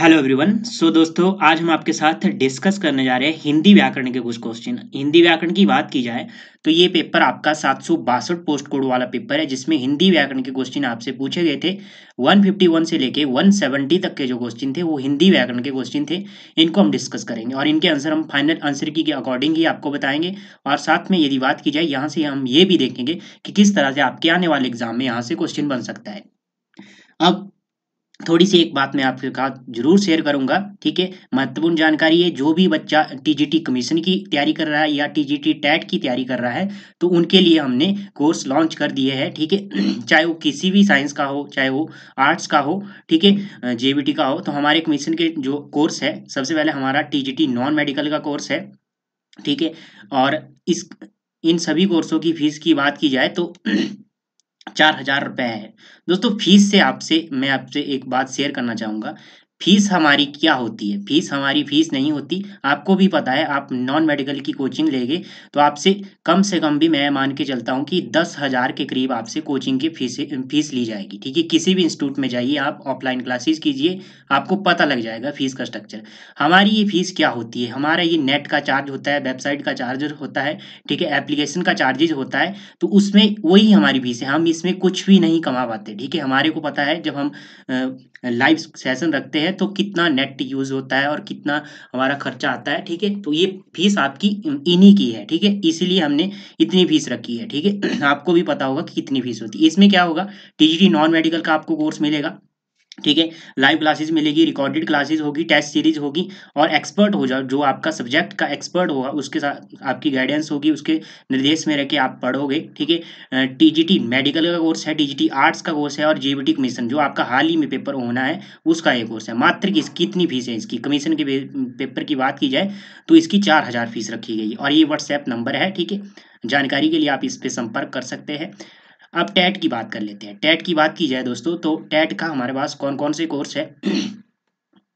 Hello everyone so दोस्तों आज हम आपके साथ डिस्कस करने जा रहे हैं हिंदी व्याकरण के कुछ क्वेश्चन हिंदी व्याकरण की बात की जाए तो ये पेपर आपका सात सौ बासठ पोस्ट कोड वाला पेपर है जिसमें हिंदी व्याकरण के क्वेश्चन आपसे पूछे गए थे 151 से लेके 170 तक के जो क्वेश्चन थे वो हिंदी व्याकरण के क्वेश्चन थे इनको हम डिस्कस करेंगे और इनके आंसर हम फाइनल आंसर की अकॉर्डिंग ही आपको बताएंगे और साथ में यदि बात की जाए यहाँ से हम ये भी देखेंगे कि किस तरह से आपके आने वाले एग्जाम में यहाँ से क्वेश्चन बन सकता है अब थोड़ी सी एक बात मैं आपके साथ जरूर शेयर करूंगा ठीक है महत्वपूर्ण जानकारी है जो भी बच्चा टीजीटी कमीशन की तैयारी कर रहा है या टीजीटी टैट की तैयारी कर रहा है तो उनके लिए हमने कोर्स लॉन्च कर दिए हैं ठीक है चाहे वो किसी भी साइंस का हो चाहे वो आर्ट्स का हो ठीक है जेबीटी का हो तो हमारे कमीशन के जो कोर्स है सबसे पहले हमारा टी नॉन मेडिकल का कोर्स है ठीक है और इस इन सभी कोर्सों की फीस की बात की जाए तो चार हजार रुपए है दोस्तों फीस से आपसे मैं आपसे एक बात शेयर करना चाहूंगा फीस हमारी क्या होती है फीस हमारी फीस नहीं होती आपको भी पता है आप नॉन मेडिकल की कोचिंग लेंगे तो आपसे कम से कम भी मैं मान के चलता हूँ कि दस हज़ार के करीब आपसे कोचिंग की फीस फीस ली जाएगी ठीक है किसी भी इंस्टीट्यूट में जाइए आप ऑफलाइन क्लासेस कीजिए आपको पता लग जाएगा फीस का स्ट्रक्चर हमारी ये फीस क्या होती है हमारा ये नेट का चार्ज होता है वेबसाइट का चार्ज होता है ठीक है एप्लीकेशन का चार्जेज होता है तो उसमें वही हमारी फीस है हम इसमें कुछ भी नहीं कमा पाते ठीक है हमारे को पता है जब हम लाइव सेशन रखते हैं तो कितना नेट यूज़ होता है और कितना हमारा खर्चा आता है ठीक है तो ये फीस आपकी इन्हीं की है ठीक है इसीलिए हमने इतनी फीस रखी है ठीक है आपको भी पता होगा कि कितनी फीस होती है इसमें क्या होगा टी नॉन मेडिकल का आपको कोर्स मिलेगा ठीक है लाइव क्लासेज मिलेगी रिकॉर्डेड क्लासेज होगी टेस्ट सीरीज होगी और एक्सपर्ट हो जाओ जो आपका सब्जेक्ट का एक्सपर्ट होगा उसके साथ आपकी गाइडेंस होगी उसके निर्देश में रह के आप पढ़ोगे ठीक है टीजीटी मेडिकल का कोर्स है टीजीटी आर्ट्स का कोर्स है और जीबीटी कमीशन जो आपका हाल ही में पेपर होना है उसका एक कोर्स है मात्र की कितनी फीस है इसकी कमीशन के पेपर की बात की जाए तो इसकी चार हज़ार फीस रखी गई और ये व्हाट्सएप नंबर है ठीक है जानकारी के लिए आप इस पर संपर्क कर सकते हैं अब टैट की बात कर लेते हैं टैट की बात की जाए दोस्तों तो टैट का हमारे पास कौन कौन से कोर्स है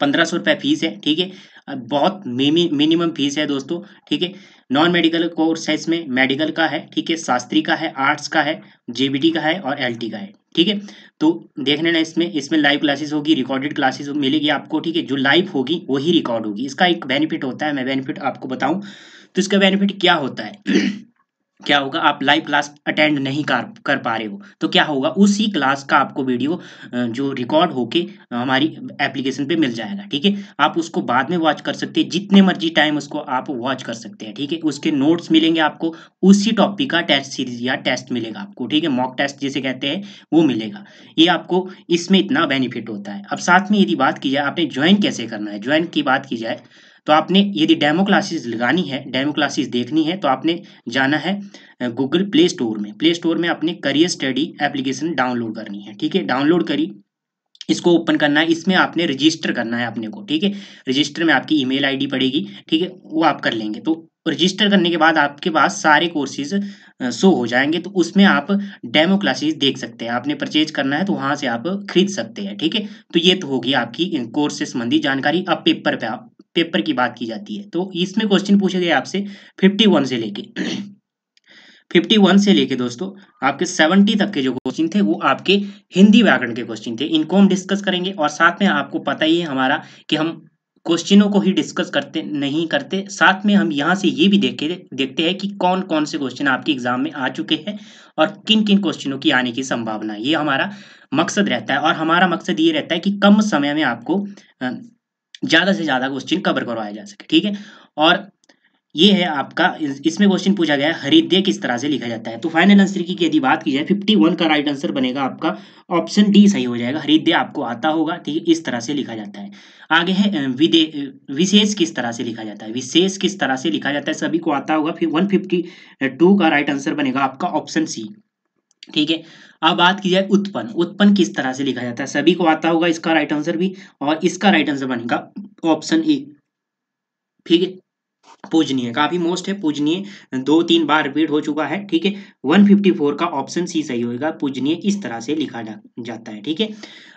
पंद्रह सौ रुपये फ़ीस है ठीक है बहुत मिनिमम फीस है दोस्तों ठीक है नॉन मेडिकल कोर्स है इसमें मेडिकल का है ठीक है शास्त्री का है आर्ट्स का है जेबीटी का है और एलटी का है ठीक है तो देख लेना इसमें इसमें लाइव क्लासेस होगी रिकॉर्डेड क्लासेस मिलेगी आपको ठीक है जो लाइव होगी वही रिकॉर्ड होगी इसका एक बेनिफिट होता है मैं बेनिफिट आपको बताऊँ तो इसका बेनिफिट क्या होता है क्या होगा आप लाइव क्लास अटेंड नहीं कर कर पा रहे हो तो क्या होगा उसी क्लास का आपको वीडियो जो रिकॉर्ड होके हमारी एप्लीकेशन पे मिल जाएगा ठीक है आप उसको बाद में वॉच कर सकते हैं जितने मर्जी टाइम उसको आप वॉच कर सकते हैं ठीक है उसके नोट्स मिलेंगे आपको उसी टॉपिक का टेस्ट सीरीज या टेस्ट मिलेगा आपको ठीक है मॉक टेस्ट जिसे कहते हैं वो मिलेगा ये आपको इसमें इतना बेनिफिट होता है अब साथ में यदि बात की जाए आपने ज्वाइन कैसे करना है ज्वाइन की बात की जाए तो आपने यदि डेमो क्लासेस लगानी है डेमो क्लासेस देखनी है तो आपने जाना है गूगल प्ले स्टोर में प्ले स्टोर में आपने करियर स्टडी एप्लीकेशन डाउनलोड करनी है ठीक है डाउनलोड करी इसको ओपन करना है इसमें आपने रजिस्टर करना है अपने को ठीक है रजिस्टर में आपकी ईमेल आईडी पड़ेगी ठीक है वो आप कर लेंगे तो रजिस्टर करने के बाद आपके पास सारे कोर्सेज शो हो जाएंगे तो उसमें आप डेमो क्लासेस देख सकते हैं आपने परचेज करना है तो वहाँ से आप खरीद सकते हैं ठीक है तो ये तो होगी आपकी कोर्स से संबंधी जानकारी अब पेपर पे आप पेपर की बात की जाती है तो इसमें क्वेश्चन पूछे गए आपसे 51 से लेके 51 से लेके दोस्तों आपके 70 तक के जो क्वेश्चन थे वो आपके हिंदी व्याकरण के क्वेश्चन थे इनको हम डिस्कस करेंगे और साथ में आपको पता ही है हमारा कि हम क्वेश्चनों को ही डिस्कस करते नहीं करते साथ में हम यहाँ से ये भी देखे देखते हैं कि कौन कौन से क्वेश्चन आपके एग्जाम में आ चुके हैं और किन किन क्वेश्चनों की आने की संभावना ये हमारा मकसद रहता है और हमारा मकसद ये रहता है कि कम समय में आपको ज़्यादा से ज़्यादा क्वेश्चन कवर करवाया जा सके ठीक है और ये है आपका इसमें क्वेश्चन पूछा गया है हरिद्य किस तरह से लिखा जाता है तो फाइनल आंसर की यदि बात की जाए 51 का राइट आंसर बनेगा आपका ऑप्शन डी सही हो जाएगा हरिद्य आपको आता होगा ठीक है इस तरह से लिखा जाता है आगे है विदे विशेष किस तरह से लिखा जाता है विशेष किस तरह से लिखा जाता है सभी को आता होगा फिर वन का राइट आंसर बनेगा आपका ऑप्शन सी ठीक है अब बात की जाए उत्पन्न उत्पन्न किस तरह से लिखा जाता है सभी को आता होगा इसका राइट आंसर भी और इसका राइट आंसर बनेगा ऑप्शन ए ठीक है पूजनीय काफी मोस्ट है पूजनीय दो तीन बार रिपीट हो चुका है ठीक है 154 का ऑप्शन सी सही होगा पूजनीय इस तरह से लिखा जा, जाता है ठीक है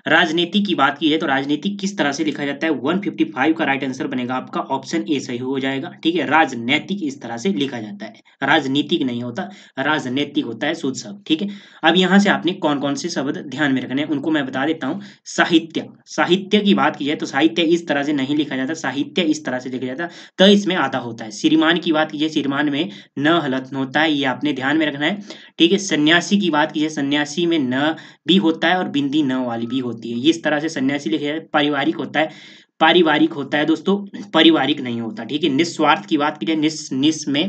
राजनीति की बात की है तो राजनीति किस तरह से लिखा जाता है 155 का राइट आंसर बनेगा आपका ऑप्शन ए सही हो जाएगा ठीक है राजनैतिक इस तरह से लिखा जाता है राजनीतिक नहीं होता राजनैतिक होता है शुद्ध शब्द ठीक है अब यहाँ से आपने कौन कौन से शब्द ध्यान में रखने उनको मैं बता देता हूँ साहित्य साहित्य की बात की जाए तो साहित्य इस तरह से नहीं लिखा जाता साहित्य इस तरह से लिखा जाता तो इसमें आता ज्यादा होता है श्रीमान की बात कीजिए श्रीमान में न हलत होता है ये आपने ध्यान में रखना है ठीक है सन्यासी की बात कीजिए सन्यासी में न भी होता है और बिंदी न वाली भी होती है इस तरह से सन्यासी लिखे पारिवारिक होता है पारिवारिक होता है दोस्तों पारिवारिक नहीं होता ठीक है निस्वार्थ की बात कीजिए निस निस में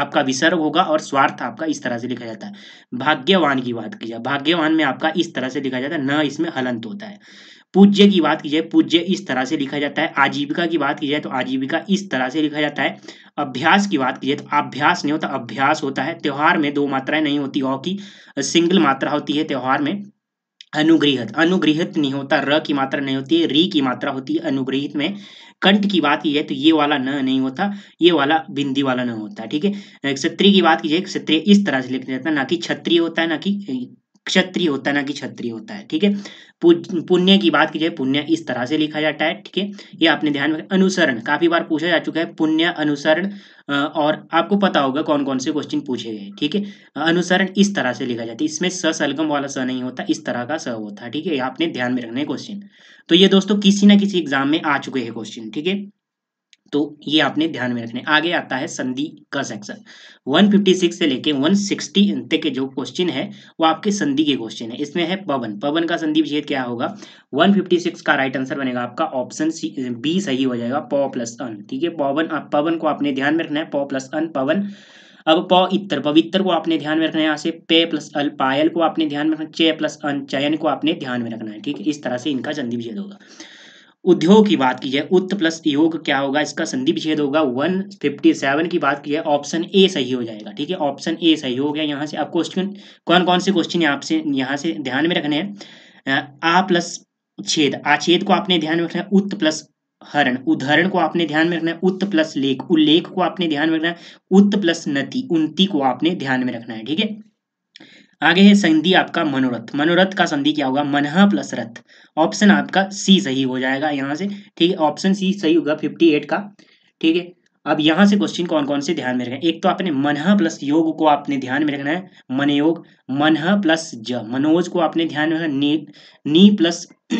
आपका विसर्ग होगा और स्वार्थ आपका इस तरह से लिखा जाता है भाग्यवान की बात कीजिए भाग्यवान में आपका इस तरह से लिखा जाता है न इसमें हलंत होता है पूज्य की बात की जाए पूज्य इस तरह से लिखा जाता है आजीविका की बात की जाए तो आजीविका इस तरह से लिखा जाता है अभ्यास की बात की जाए तो अभ्यास नहीं होता अभ्यास होता है त्यौहार में दो मात्राएं नहीं होती और की सिंगल मात्रा होती है त्यौहार में अनुग्रहित अनुग्रहित नहीं होता र की मात्रा नहीं होती है री की मात्रा होती है अनुगृहित में कंठ की बात की जाए तो ये वाला न नहीं होता ये वाला बिंदी वाला न होता ठीक है क्षत्रिय की बात की जाए क्षत्रिय इस तरह से लिखा जाता है ना कि क्षत्रिय होता है ना कि क्षत्रिय होता है ना कि क्षत्रिय होता है ठीक है पुण्य की बात की जाए पुण्य इस तरह से लिखा जाता है ठीक है ये आपने ध्यान में अनुसरण काफी बार पूछा जा चुका है पुण्य अनुसरण और आपको पता होगा कौन कौन से क्वेश्चन पूछे गए ठीक है अनुसरण इस तरह से लिखा जाता है इसमें स सलगम वाला स नहीं होता इस तरह का स होता है ठीक है आपने ध्यान में रखना है क्वेश्चन तो ये दोस्तों किसी ना किसी एग्जाम में आ चुके हैं क्वेश्चन ठीक है तो ये आपने ध्यान में रखने आगे आता है संधि का सेक्शन 156 से लेके 160 तक के जो क्वेश्चन है वो आपके संधि के क्वेश्चन है इसमें है पवन पवन का संधि विच्छेद क्या होगा 156 का राइट आंसर बनेगा आपका ऑप्शन सी बी सही हो जाएगा पॉ प्लस अन ठीक है पवन पवन को आपने ध्यान में रखना है पॉ प्लस अन पवन अब प इतर पवित्र को आपने ध्यान में रखना है यहाँ से पे प्लस अल पायल को आपने ध्यान में रखना चे प्लस अन चयन को आपने ध्यान में रखना है ठीक है इस तरह से इनका संधि विच्छेद होगा उद्योग की बात की है उत्त प्लस योग क्या होगा इसका संधि विच्छेद होगा 157 की बात की है ऑप्शन ए सही हो जाएगा ठीक है ऑप्शन ए सही हो गया यहाँ से आप क्वेश्चन कौन कौन से क्वेश्चन आपसे यहाँ से ध्यान में रखने हैं आ प्लस छेद आछेद को आपने ध्यान में रखना है उत्त प्लस हरण उदाहरण को आपने ध्यान में रखना है उत्त प्लस लेख उल्लेख को आपने ध्यान में रखना है उत्त प्लस नती उन्ती को आपने ध्यान में रखना है ठीक है आगे है संधि आपका मनोरथ मनोरथ का संधि क्या होगा मनह प्लस रथ ऑप्शन आपका सी सही हो जाएगा यहाँ से ठीक है ऑप्शन सी सही होगा फिफ्टी एट का ठीक है अब यहाँ से क्वेश्चन कौन कौन से ध्यान में रखना है एक तो आपने मनह प्लस योग को आपने ध्यान में रखना है योग मनह प्लस ज मनोज को आपने ध्यान में रखना नी, नी प्लस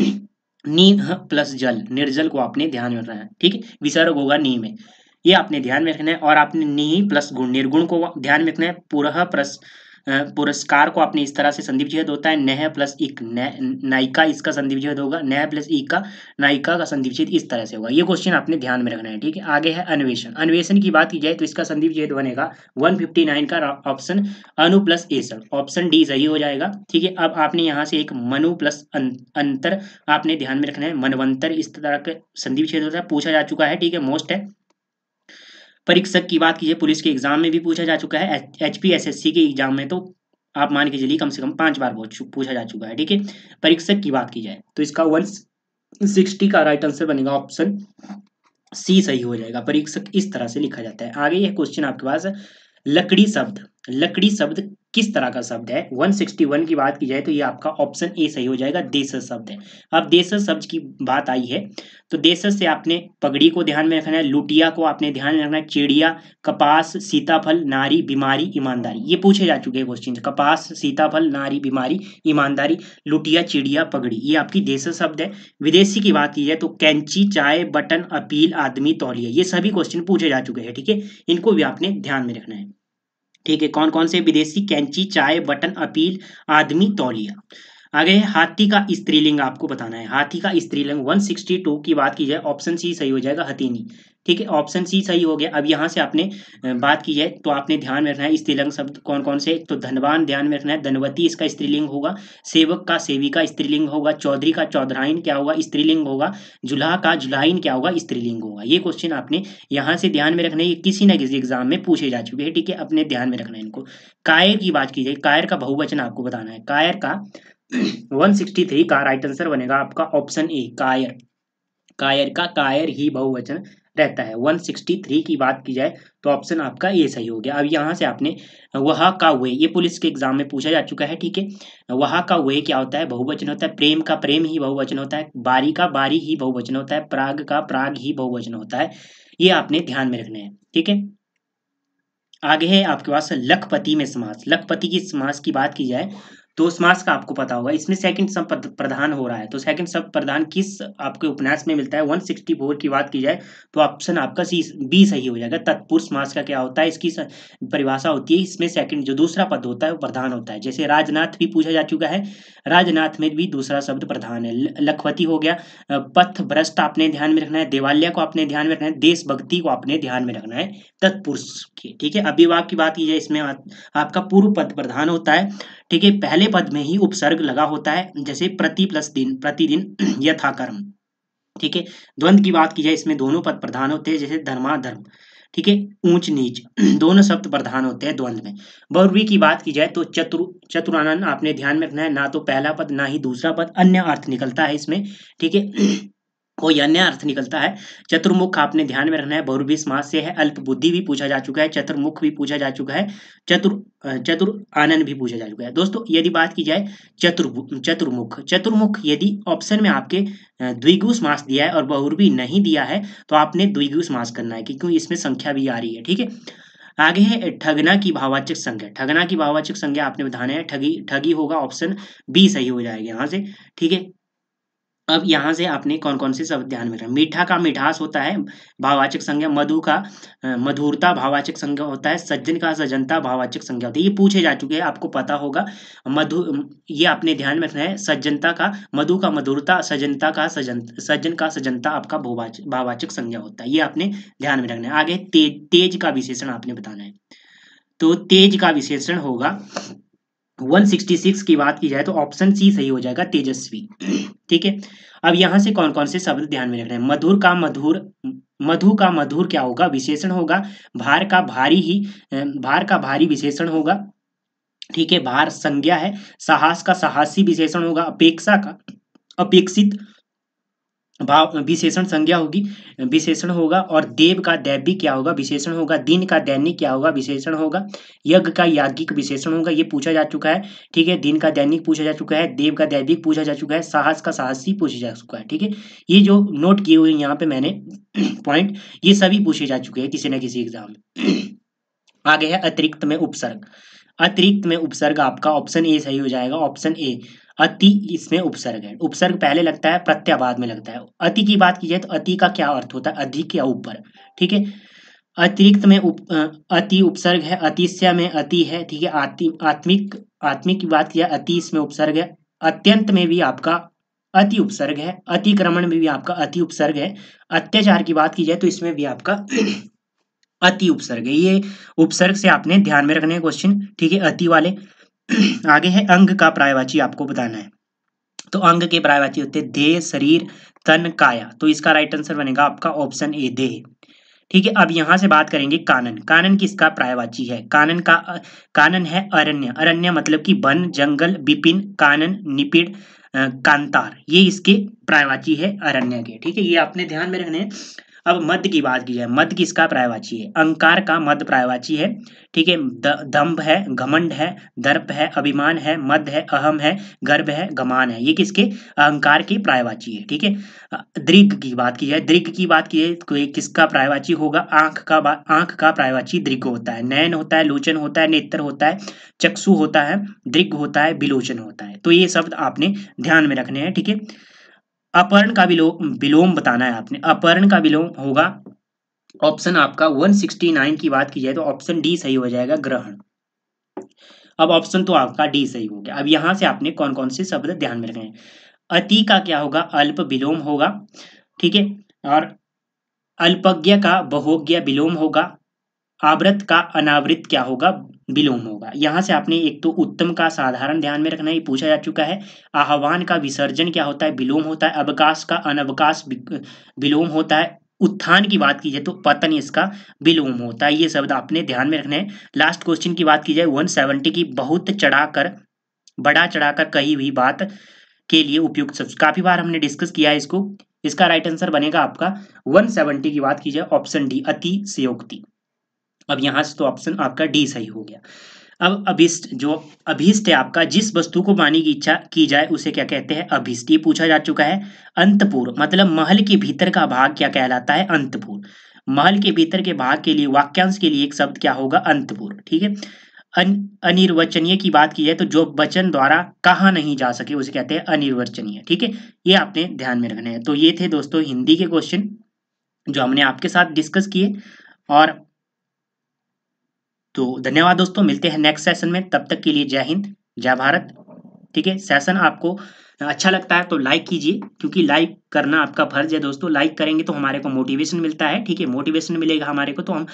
नी प्लस जल निर्जल को आपने ध्यान में रखना है ठीक है विसर्ग होगा नी में ये आपने ध्यान में रखना है और आपने नी प्लस गुण निर्गुण को ध्यान में रखना है पुरह प्लस पुरस्कार को आपने इस तरह से संदीप जिहद होता है नह प्लस इक नायिका इसका संदीप जिहद होगा नह प्लस इक का नायिका का संदीप जिहद इस तरह से होगा ये क्वेश्चन आपने ध्यान में रखना है ठीक है आगे है अन्वेषण अन्वेषण की बात की जाए तो इसका संदीप जिहद बनेगा नाइन का ऑप्शन अनु प्लस एसर ऑप्शन डी सही हो जाएगा ठीक है अब आपने यहाँ से एक मनु प्लस अं, अंतर आपने ध्यान में रखना है मनवंतर इस तरह का संदीप जिहद होता है पूछा जा चुका है ठीक है मोस्ट है परीक्षक की बात कीजिए पुलिस के एग्जाम में भी पूछा जा चुका है H P S S C के एग्जाम में तो आप मान के चलिए कम से कम पांच बार पूछा जा चुका है ठीक है परीक्षक की बात की जाए तो इसका वन सिक्सटी का राइट आंसर बनेगा ऑप्शन सी सही हो जाएगा परीक्षक इस तरह से लिखा जाता है आगे यह क्वेश्चन आपके पास लकड़ी शब्द लकड़ी शब्द किस तरह का शब्द है 161 की बात की जाए तो ये आपका ऑप्शन ए सही हो जाएगा देश शब्द है अब देश शब्द की बात आई है तो देश से आपने पगड़ी को ध्यान में रखना है लुटिया को आपने ध्यान में रखना है चिड़िया कपास सीताफल नारी बीमारी ईमानदारी ये पूछे जा चुके हैं क्वेश्चन कपास सीताफल नारी बीमारी ईमानदारी लुटिया चिड़िया पगड़ी ये आपकी देश शब्द है विदेशी की बात की जाए तो कैंची चाय बटन अपील आदमी तौलिया ये सभी क्वेश्चन पूछे जा चुके हैं ठीक है इनको भी आपने ध्यान में रखना है ठीक है कौन कौन से विदेशी कैंची चाय बटन अपील आदमी तौलिया आगे हाथी का स्त्रीलिंग आपको बताना है हाथी का स्त्रीलिंग 162 की बात की जाए ऑप्शन सी सही हो जाएगा हथीनी ठीक है ऑप्शन सी सही हो गया अब यहाँ से आपने बात की है तो आपने ध्यान में रखना है स्त्रीलिंग शब्द कौन कौन से तो धनवान ध्यान में रखना है धनवती इसका स्त्रीलिंग होगा सेवक का सेविका स्त्रीलिंग होगा चौधरी का चौधराइन क्या होगा स्त्रीलिंग होगा जुलाह का जुलाइन क्या होगा स्त्रीलिंग होगा ये क्वेश्चन आपने यहाँ से ध्यान में रखना है किसी न किसी एग्जाम में पूछे जा चुके हैं ठीक है अपने ध्यान में रखना है इनको कायर की बात की जाए कायर का बहुवचन आपको बताना है कायर का थ्री का राइट आंसर बनेगा आपका ऑप्शन ए कायर कायर का कायर ही बहुवचन रहता है 163 की बात की जाए तो ऑप्शन आपका ये सही हो गया अब यहाँ से आपने वहा का वे ये पुलिस के एग्जाम में पूछा जा चुका है ठीक है वहा का वे क्या होता है बहुवचन होता है प्रेम का प्रेम ही बहुवचन होता है बारी का बारी ही बहुवचन होता है प्राग का प्राग ही बहुवचन होता है ये आपने ध्यान में रखना है ठीक है आगे है आपके पास लखपति में समास लखपति की समास की बात की जाए तो मार्क्स का आपको पता होगा इसमें सेकंड सब प्रधान हो रहा है तो सेकंड सब प्रधान किस आपके उपन्यास में मिलता है 164 की बात की जाए तो ऑप्शन आपका सी बी सही हो जाएगा तत्पुरुष मास का क्या होता है इसकी परिभाषा होती है इसमें सेकंड जो दूसरा पद होता है वो प्रधान होता है जैसे राजनाथ भी पूछा जा चुका है राजनाथ में भी दूसरा शब्द प्रधान है लखवती हो गया पथ भ्रष्ट आपने ध्यान में रखना है देवालय को आपने ध्यान में रखना है देशभक्ति को आपने ध्यान में रखना है तत्पुरुष ठीक है अभिवाह की बात की जाए इसमें आपका पूर्व पद प्रधान होता है ठीक है पहले पद में ही उपसर्ग लगा होता है जैसे प्रति प्लस दिन प्रतिदिन यथा कर्म ठीक है द्वंद की बात की जाए इसमें दोनों पद प्रधान होते हैं जैसे धर्मा धर्म ठीक है ऊंच नीच दोनों शब्द प्रधान होते हैं द्वंद में बौरवी की बात की जाए तो चतुर चतुरानंद आपने ध्यान में रखना है ना तो पहला पद ना ही दूसरा पद अन्य अर्थ निकलता है इसमें ठीक है कोई अन्य अर्थ निकलता है चतुर्मुख आपने ध्यान में रखना है बहुर्भी समास से है अल्प बुद्धि भी पूछा जा चुका है चतुर्मुख भी पूछा जा चुका है चतुर चतुर आनंद भी पूछा जा चुका है दोस्तों यदि बात की जाए चतुर्मुख चतुर्मुख चतुर्मुख यदि ऑप्शन में आपके द्विगु समास दिया है और बहुर्भी नहीं दिया है तो आपने द्विगु समास करना है क्योंकि इसमें संख्या भी आ रही है ठीक है आगे है ठगना की भाववाचक संज्ञा ठगना की भाववाचक संज्ञा आपने बताना है ठगी ठगी होगा ऑप्शन बी सही हो जाएगा यहाँ से ठीक है अब यहाँ से आपने कौन कौन से शब्द ध्यान में रखा मीठा का मिठास होता है भाववाचक संज्ञा मधु का मधुरता भाववाचक संज्ञा होता है सज्जन का सज्जनता भाववाचक संज्ञा होती है ये पूछे जा चुके हैं आपको पता होगा मधु ये आपने ध्यान में रखना है सज्जनता का मधु का मधुरता सज्जनता का सज्जन सज्जन का सज्जनता आपका भाववाचक संज्ञा होता है ये आपने ध्यान में रखना है आगे तेज तेज का विशेषण आपने बताना है तो तेज का विशेषण होगा 166 की बात की जाए तो ऑप्शन सी सही हो जाएगा तेजस्वी ठीक है अब यहाँ से कौन कौन से शब्द ध्यान में रखना है मधुर का मधुर मधु का मधुर क्या होगा विशेषण होगा भार का भारी ही भार का भारी विशेषण होगा ठीक है भार संज्ञा है साहस का साहसी विशेषण होगा अपेक्षा का अपेक्षित भाव विशेषण संज्ञा होगी विशेषण होगा और देव का दैविक क्या होगा विशेषण होगा दिन का दैनिक क्या होगा विशेषण होगा यज्ञ का याज्ञिक विशेषण होगा ये पूछा जा चुका है ठीक है दिन का दैनिक पूछा जा चुका है देव का दैविक पूछा जा चुका है साहस का साहसी पूछा जा चुका है ठीक है ये जो नोट किए हुए यहाँ पे मैंने पॉइंट ये सभी पूछे जा चुके हैं किसी न किसी एग्जाम में आगे है अतिरिक्त में उपसर्ग अतिरिक्त में उपसर्ग आपका ऑप्शन ए सही हो जाएगा ऑप्शन ए अति इसमें उपसर्ग है उपसर्ग पहले लगता है प्रत्ययवाद में लगता है अति की बात की जाए तो अति का क्या अर्थ होता है अधिक या ऊपर ठीक है अतिरिक्त में उप, अति उपसर्ग है अतिशय में अति है ठीक है आत्मिक आत्मिक की बात की जाए अति इसमें उपसर्ग है अत्यंत में भी आपका अति उपसर्ग है अतिक्रमण में भी आपका अति उपसर्ग है अत्याचार की बात की जाए तो इसमें भी आपका अति उपसर्ग है ये उपसर्ग से आपने ध्यान में रखने क्वेश्चन ठीक है अति वाले आगे है अंग का प्रायवाची आपको बताना है तो अंग के प्रायवाची होते हैं देह शरीर तन काया तो इसका राइट आंसर बनेगा आपका ऑप्शन ए देह ठीक है अब यहाँ से बात करेंगे कानन कानन किसका प्रायवाची है कानन का कानन है अरण्य अरण्य मतलब कि वन जंगल विपिन कानन निपिड़ कांतार ये इसके प्रायवाची है अरण्य के ठीक है ये आपने ध्यान में रखने अब मध्य की बात की जाए मध्य किसका प्रायवाची है अंकार का मध्य प्रायवाची है ठीक है दम्भ है घमंड है दर्प है अभिमान है मध्य है अहम है गर्भ है गमान है ये किसके अहंकार की प्रायवाची है ठीक है दृग की बात की जाए दृग की बात की जाए तो किसका प्रायवाची होगा आंख का आंख का प्रायवाची दृग होता है नयन होता है लोचन होता है नेत्र होता है चक्षु होता है दृग होता है विलोचन होता है तो ये शब्द आपने ध्यान में रखने हैं ठीक है थीके? अपहरण का विलोम विलोम बताना है आपने अपहरण का विलोम होगा ऑप्शन आपका 169 की बात की जाए तो ऑप्शन डी सही हो जाएगा ग्रहण अब ऑप्शन तो आपका डी सही हो गया अब यहां से आपने कौन कौन से शब्द ध्यान में रखने अति का क्या होगा अल्प विलोम होगा ठीक है और अल्पज्ञ का बहोज्ञ विलोम होगा आवृत का अनावृत क्या होगा विलोम होगा यहाँ से आपने एक तो उत्तम का साधारण ध्यान में रखना है पूछा जा चुका है आह्वान का विसर्जन क्या होता है विलोम होता है अवकाश का अनवकाश विलोम होता है उत्थान की बात की जाए तो पतन इसका विलोम होता है ये शब्द आपने ध्यान में रखना है लास्ट क्वेश्चन की बात की जाए सेवनटी की बहुत चढ़ाकर बड़ा चढ़ाकर कही हुई बात के लिए उपयुक्त शब्द काफी बार हमने डिस्कस किया है इसको इसका राइट आंसर बनेगा आपका 170 की बात की जाए ऑप्शन डी अति अब यहाँ से तो ऑप्शन आपका डी सही हो गया अब अभिष्ट जो अभिष्ट है आपका जिस वस्तु को पाने की इच्छा की जाए उसे क्या कहते हैं अभिष्ट ये पूछा जा चुका है अंतपुर मतलब महल के भीतर का भाग क्या कहलाता है अंतपुर महल के भीतर के भाग के लिए वाक्यांश के लिए एक शब्द क्या होगा अंतपुर ठीक है अनिर्वचनीय की बात की जाए तो जो वचन द्वारा कहा नहीं जा सके उसे कहते हैं अनिर्वचनीय ठीक है ये आपने ध्यान में रखना है तो ये थे दोस्तों हिंदी के क्वेश्चन जो हमने आपके साथ डिस्कस किए और तो धन्यवाद दोस्तों मिलते हैं नेक्स्ट सेशन में तब तक के लिए जय हिंद जय भारत ठीक है सेशन आपको अच्छा लगता है तो लाइक कीजिए क्योंकि लाइक करना आपका फर्ज है दोस्तों लाइक करेंगे तो हमारे को मोटिवेशन मिलता है ठीक है मोटिवेशन मिलेगा हमारे को तो हम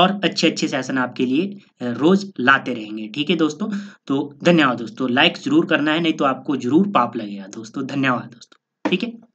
और अच्छे अच्छे सेशन आपके लिए रोज लाते रहेंगे ठीक है दोस्तों तो धन्यवाद दोस्तों लाइक जरूर करना है नहीं तो आपको जरूर पाप लगेगा दोस्तों धन्यवाद दोस्तों ठीक है